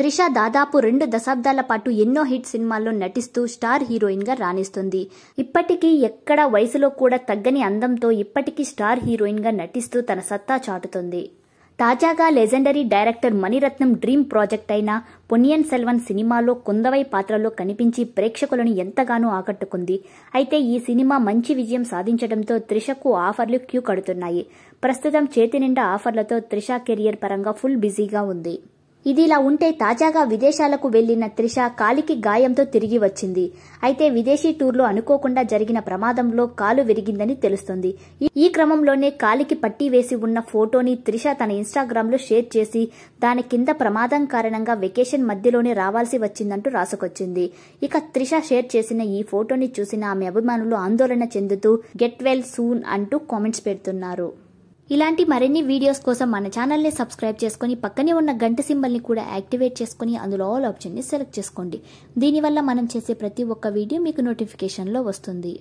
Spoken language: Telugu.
త్రిష దాదాపు రెండు దశాబ్దాల పాటు ఎన్నో హిట్ సినిమాల్లో నటిస్తూ స్టార్ హీరోయిన్గా రాణిస్తుంది ఇప్పటికీ ఎక్కడ వయసులో కూడా తగ్గని అందంతో ఇప్పటికీ స్టార్ హీరోయిన్గా నటిస్తూ తన సత్తా చాటుతుంది తాజాగా legendary director Mani Ratnam dream project అయిన పొనియన్ సెల్వన్ సినిమాలో కుందవై పాత్రలో కనిపించి ప్రేక్షకులను ఎంతగానో ఆకట్టుకుంది అయితే ఈ సినిమా మంచి విజయం సాధించడంతో త్రిషకు ఆఫర్లు క్యూ కడుతున్నాయి ప్రస్తుతం చేతి నిండా ఆఫర్లతో త్రిష కెరియర్ పరంగా ఫుల్ బిజీగా ఉంది ఇదిలా ఉంటే తాజాగా విదేశాలకు వెళ్లిన త్రిష కాలికి గాయంతో తిరిగి వచ్చింది అయితే విదేశీ టూర్లో అనుకోకుండా జరిగిన ప్రమాదంలో కాలు విరిగిందని తెలుస్తుంది ఈ క్రమంలోనే కాలికి పట్టి వేసి ఉన్న ఫోటోని త్రిష తన ఇన్స్టాగ్రామ్లో షేర్ చేసి దాని కింద ప్రమాదం కారణంగా వెకేషన్ మధ్యలోనే రావాల్సి వచ్చిందంటూ రాసుకొచ్చింది ఇక త్రిష షేర్ చేసిన ఈ ఫోటోని చూసిన ఆమె అభిమానులు ఆందోళన చెందుతూ గెట్ వెల్ సూన్ అంటూ కామెంట్స్ పెడుతున్నారు ఇలాంటి మరిన్ని వీడియోస్ కోసం మన ఛానల్ని సబ్స్క్రైబ్ చేసుకుని పక్కనే ఉన్న గంట సింబల్ని కూడా యాక్టివేట్ చేసుకుని అందులో ఆల్ ఆప్షన్ని సెలెక్ట్ చేసుకోండి దీనివల్ల మనం చేసే ప్రతి ఒక్క వీడియో మీకు నోటిఫికేషన్లో వస్తుంది